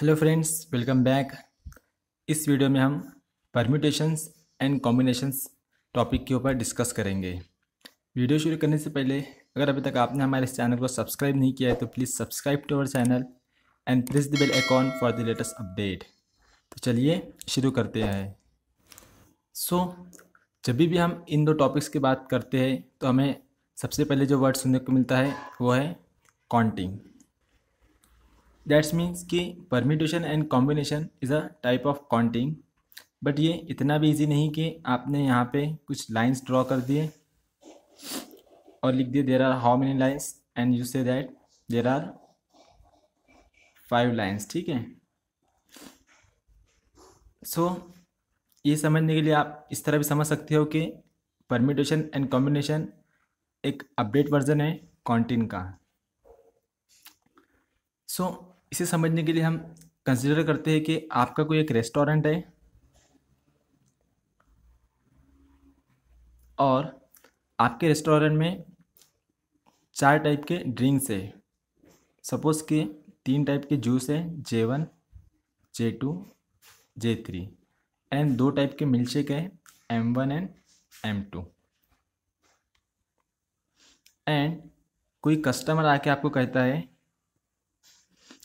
hello friends welcome back इस video में हम परम्यूटेशंस एंड कॉम्बिनेशंस टॉपिक के ऊपर डिस्कस करेंगे वीडियो शुरू करने से पहले अगर अभी तक आपने हमारे इस चैनल को सब्सक्राइब नहीं किया है तो please subscribe to our channel and press the bell icon for the latest update तो चलिए शुरू करते हैं सो so, जब भी हम इन दो टॉपिक्स की बात करते हैं तो हमें सबसे पहले जो वर्ड सुनने को मिलता है वो है काउंटिंग दैट्स मीन्स कि permutation and combination is a type of counting but ये इतना भी इजी नहीं कि आपने यहाँ पे कुछ लाइंस ड्रॉ कर दिए और लिख दिए there are how many lines and you say that there are five lines ठीक है सो ये समझने के लिए आप इस तरह भी समझ सकते हो कि परमिटेशन एंड कॉम्बिनेशन एक अपडेट वर्जन है कॉन्टिन का सो so, इसे समझने के लिए हम कंसिडर करते हैं कि आपका कोई एक रेस्टोरेंट है और आपके रेस्टोरेंट में चार टाइप के ड्रिंक्स है सपोज़ के तीन टाइप के जूस है J one J two J three and दो टाइप के मिल्कशेक है M one and M two and कोई कस्टमर आके आपको कहता है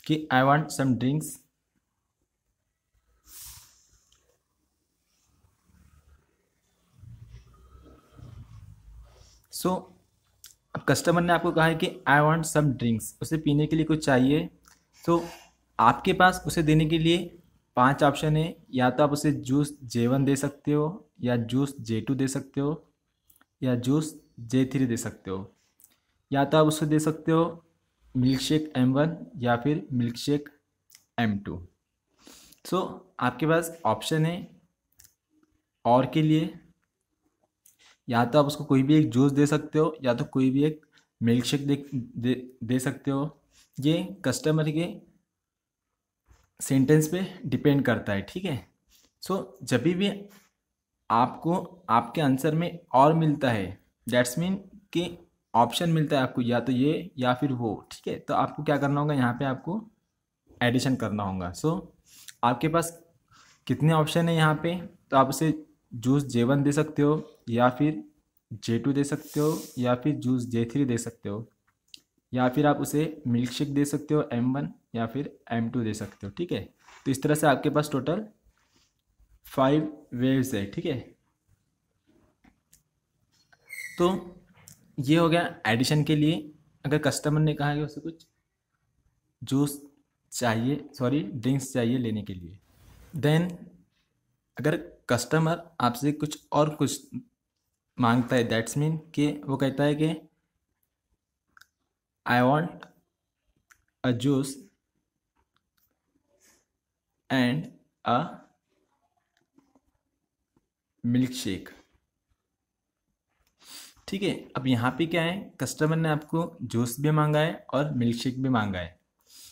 कि आई वांट सम ड्रिंक्स सो अब कस्टमर ने आपको कहा है कि आई वांट सम ड्रिंक्स उसे पीने के लिए कुछ चाहिए तो आपके पास उसे देने के लिए पांच ऑप्शन है या तो आप उसे जूस जे वन दे सकते हो या जूस जे टू दे सकते हो या जूस जे थ्री दे सकते हो या तो आप उसे दे सकते हो मिल्क शेक एम वन या फिर मिल्कशेक एम टू सो आपके पास ऑप्शन है और के लिए या तो आप उसको कोई भी एक जूस दे सकते हो या तो कोई भी एक मिल्क शेक दे, दे, दे सकते हो ये कस्टमर के सेंटेंस पे डिपेंड करता है ठीक है सो जब भी आपको आपके आंसर में और मिलता है दैट्स मीन कि ऑप्शन मिलता है आपको या तो ये या फिर वो ठीक है तो आपको क्या करना होगा यहाँ पे आपको एडिशन करना होगा सो so, आपके पास कितने ऑप्शन है यहाँ पे तो आप उसे जूस जे वन दे सकते हो या फिर जे टू दे सकते हो या फिर जूस जे थ्री दे सकते हो या फिर आप उसे मिल्क शेक दे सकते हो एम वन या फिर एम टू दे सकते हो ठीक है तो इस तरह से आपके पास टोटल फाइव वेव्स है ठीक है तो ये हो गया एडिशन के लिए अगर कस्टमर ने कहा है उसे कुछ जूस चाहिए सॉरी ड्रिंक्स चाहिए लेने के लिए देन अगर कस्टमर आपसे कुछ और कुछ मांगता है दैट्स मीन कि वो कहता है कि I want a juice and a milkshake ठीक है अब यहाँ पे क्या है कस्टमर ने आपको जूस भी मांगा है और मिल्क शेक भी मांगा है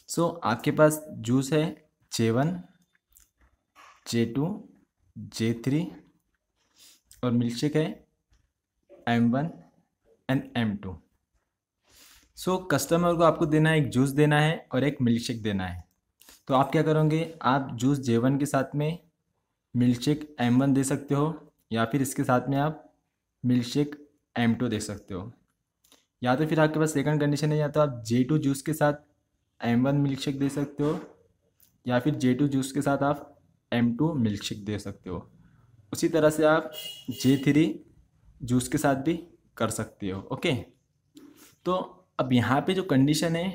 सो so, आपके पास जूस है J one J two J three और मिल्क शेक है M one and M two so customer को आपको देना है एक जूस देना है और एक मिल्क शेक देना है तो आप क्या करोगे आप जूस जे वन के साथ में मिल्क शेक एम वन दे सकते हो या फिर इसके साथ में आप मिल्क शेक एम टू देख सकते हो या तो फिर आपके पास सेकंड कंडीशन है या तो आप जे टू जूस के साथ एम वन मिल्क शेक दे सकते हो या फिर जे टू जूस के साथ आप एम टू मिल्क शेक दे सकते हो उसी तरह से आप जे थ्री जूस के साथ भी कर सकते हो ओके तो अब यहाँ पे जो कंडीशन है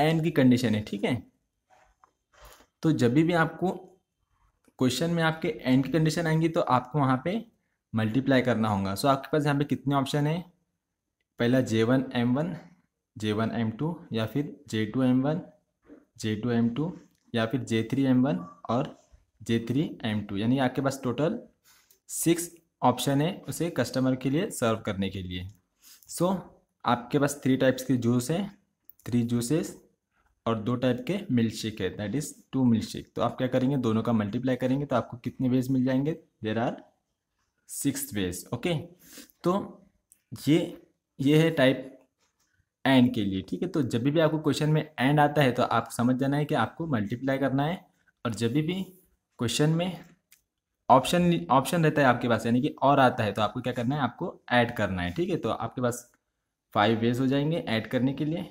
एंड की कंडीशन है ठीक है तो जब भी आपको क्वेश्चन में आपके एंड की कंडीशन आएंगी तो आपको वहाँ पे मल्टीप्लाई करना होगा सो आपके पास यहाँ पे कितने ऑप्शन है पहला J one M one J one M two या फिर J two M one J two M two या फिर जे थ्री एम वन और जे थ्री एम टू यानी आपके पास टोटल सिक्स ऑप्शन है उसे कस्टमर के लिए सर्व करने के लिए सो so, आपके पास थ्री टाइप्स के जूस हैं थ्री जूसेस और दो टाइप के मिल्क शेक है that is two milkshake तो आप क्या करेंगे दोनों का मल्टीप्लाई करेंगे तो आपको कितने वेज मिल जाएंगे there are six ways okay तो ये ये है टाइप एंड के लिए ठीक है तो जब भी आपको क्वेश्चन में एंड आता है तो आप समझ जाना है कि आपको मल्टीप्लाई करना है और जब भी क्वेश्चन में ऑप्शन ऑप्शन रहता है आपके पास यानी कि और आता है तो आपको क्या करना है आपको ऐड करना है ठीक है तो आपके पास फाइव वेज हो जाएंगे ऐड करने के लिए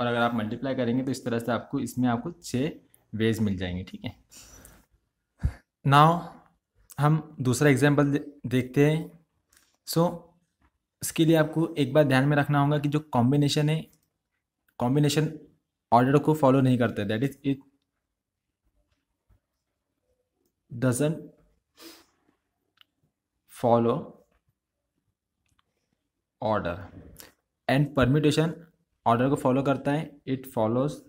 और अगर आप मल्टीप्लाई करेंगे तो इस तरह से आपको इसमें आपको छः वेज मिल जाएंगे ठीक है नाउ हम दूसरा एग्जाम्पल देखते हैं सो so, इसके लिए आपको एक बार ध्यान में रखना होगा कि जो कॉम्बिनेशन है कॉम्बिनेशन ऑर्डर को फॉलो नहीं करते that is it doesn't follow order and permutation order को फॉलो करता है इट फॉलोज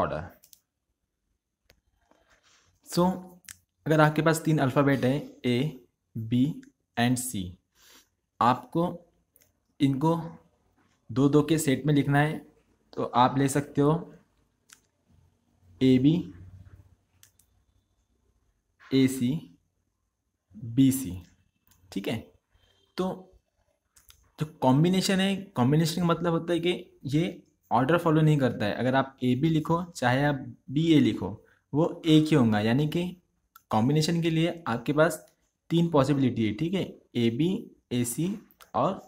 ऑर्डर सो अगर आपके पास तीन अल्फ़ाबेट हैं ए बी एंड सी आपको इनको दो दो के सेट में लिखना है तो आप ले सकते हो A B A C B C ठीक है तो जो कॉम्बिनेशन है कॉम्बिनेशन का मतलब होता है कि ये ऑर्डर फॉलो नहीं करता है अगर आप ए बी लिखो चाहे आप बी ए लिखो वो एक ही होगा यानी कि कॉम्बिनेशन के लिए आपके पास तीन पॉसिबिलिटी है ठीक है ए बी ए सी और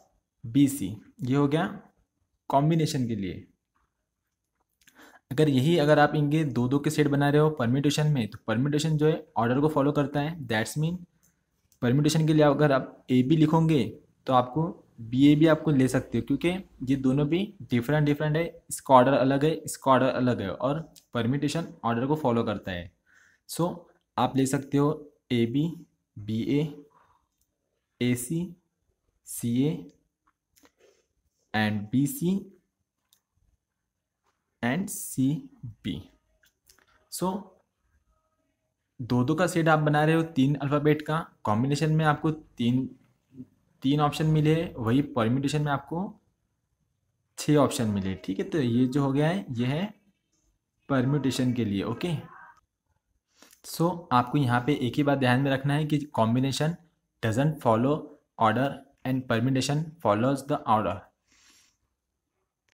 बी सी ये हो गया कॉम्बिनेशन के लिए अगर यही अगर आप इनके दो दो के सेट बना रहे हो परमिटेशन में तो परमिटेशन जो है ऑर्डर को फॉलो करता है दैट्स मीन परमिटेशन के लिए अगर आप ए बी लिखोगे तो आपको बी ए भी आपको ले सकते हो क्योंकि ये दोनों भी डिफरेंट डिफरेंट है इसका ऑर्डर अलग है इसका ऑर्डर अलग है और परमिटेशन ऑर्डर को फॉलो करता है सो so, आप ले सकते हो A B B A A C C A and B C and C B so दो दो का सेट आप बना रहे हो तीन अल्फ़ाबेट का कॉम्बिनेशन में आपको तीन तीन ऑप्शन मिले वही परमिटेशन में आपको छः ऑप्शन मिले ठीक है तो ये जो हो गया है ये है परमिटेशन के लिए ओके सो so, आपको यहाँ पे एक ही बात ध्यान में रखना है कि combination doesn't follow order and permutation follows the order